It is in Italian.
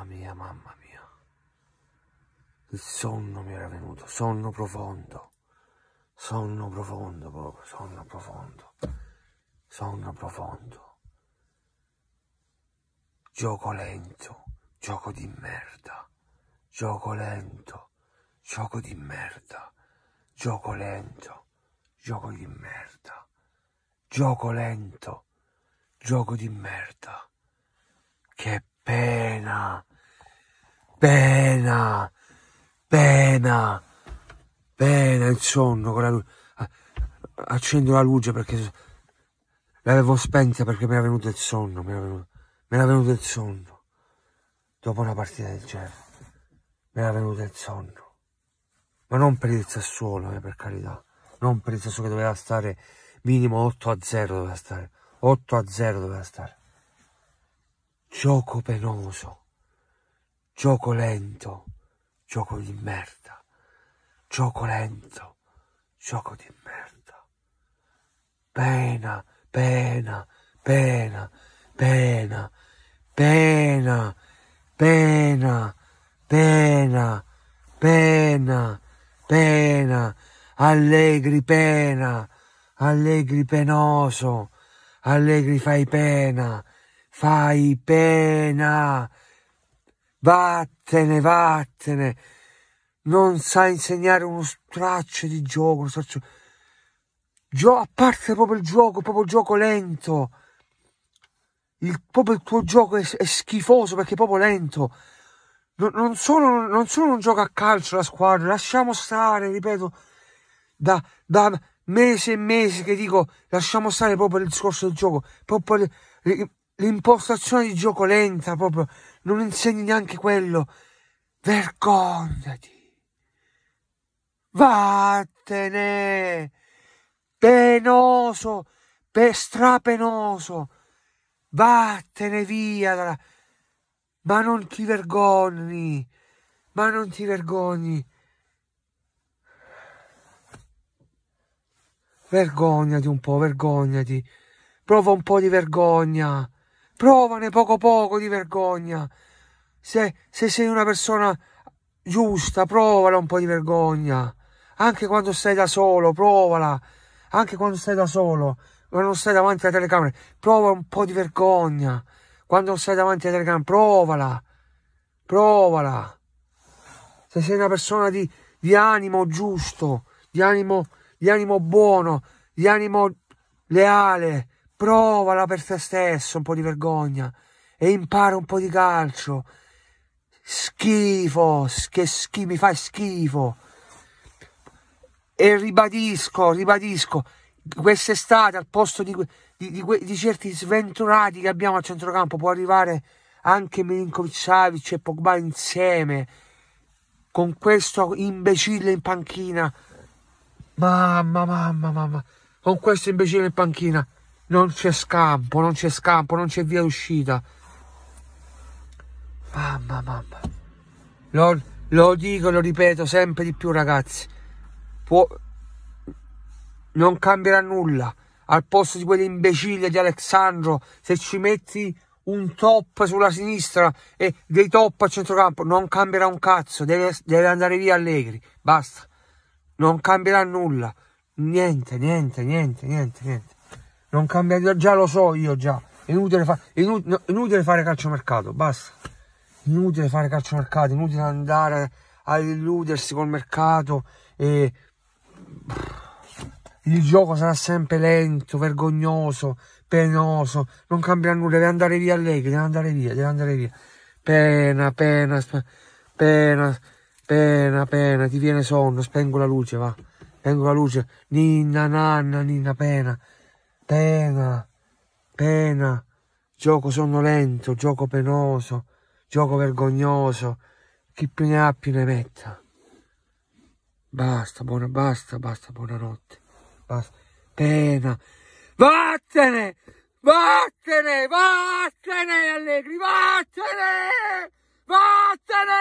Mamma mia, mamma mia. Il sonno mi era venuto, sonno profondo. Sonno profondo proprio, sonno profondo. Sonno profondo. Gioco lento, gioco di merda. Gioco lento, gioco di merda. Gioco lento, gioco di merda. Gioco lento, gioco di merda. Che pena! pena, pena, pena il sonno con la luce. Accendo la luce perché l'avevo spenta perché mi era venuto il sonno, mi era venuto, mi era venuto il sonno. Dopo una partita del genere, mi era venuto il sonno. Ma non per il Sassuolo, eh, per carità. Non per il Sassuolo che doveva stare minimo 8 a 0 doveva stare. 8 a 0 doveva stare. Gioco penoso Gioco lento, gioco di merda. Gioco lento, gioco di merda. Pena, pena, pena, pena, pena, pena, pena, pena, pena, allegri pena, allegri penoso, allegri fai pena, fai pena. Vattene, vattene. Non sa insegnare uno straccio di gioco. Straccio... Gio- a parte proprio il gioco, proprio il gioco lento. Il, proprio il tuo gioco è, è schifoso perché è proprio lento. Non, non, solo, non solo non gioca a calcio la squadra, lasciamo stare, ripeto, da, da mesi e mesi che dico lasciamo stare proprio il discorso del gioco, proprio l'impostazione di gioco lenta proprio, non insegni neanche quello. Vergognati. Vattene. Penoso, pe- strapenoso. Vattene via. Dalla... Ma non ti vergogni. Ma non ti vergogni. Vergognati un po', vergognati. Prova un po' di vergogna provane poco poco di vergogna. Se, se sei una persona giusta, provala un po' di vergogna. Anche quando stai da solo, provala. Anche quando stai da solo, quando stai davanti alla telecamera, prova un po' di vergogna. Quando stai davanti alla telecamera, provala. Provala. Se sei una persona di, di animo giusto, di animo, di animo buono, di animo leale, provala per te stesso un po' di vergogna e impara un po' di calcio. Schifo, che schifo, mi fai schifo. E ribadisco, ribadisco, quest'estate al posto di, di, di, di, certi sventurati che abbiamo a centrocampo può arrivare anche Milinkovic Savic e Pogba insieme con questo imbecille in panchina mamma mamma mamma con questo imbecille in panchina non c'è scampo, non c'è scampo, non c'è via uscita. Mamma, mamma. Lo, lo dico e lo ripeto sempre di più, ragazzi. Può... Non cambierà nulla. Al posto di quell'imbecille di Alessandro, se ci metti un top sulla sinistra e dei top a centrocampo, non cambierà un cazzo. Deve, deve andare via Allegri. Basta. Non cambierà nulla. Niente, niente, niente, niente, niente non cambia, già lo so io già, inutile, fa, inutile, inutile fare mercato basta, inutile fare calcio mercato inutile andare a illudersi col mercato e il gioco sarà sempre lento, vergognoso, penoso, non cambia nulla, deve andare via Allegri, deve andare via, deve andare via. Pena, pena, pena, pena, pena, ti viene sonno, spengo la luce, va, spengo la luce, ninna, nanna, ninna, pena pena, pena, gioco sonnolento, gioco penoso, gioco vergognoso, chi più ne ha più ne metta. Basta, buona, basta, basta, buonanotte, basta, pena, vattene, vattene, vattene Allegri, vattene, vattene!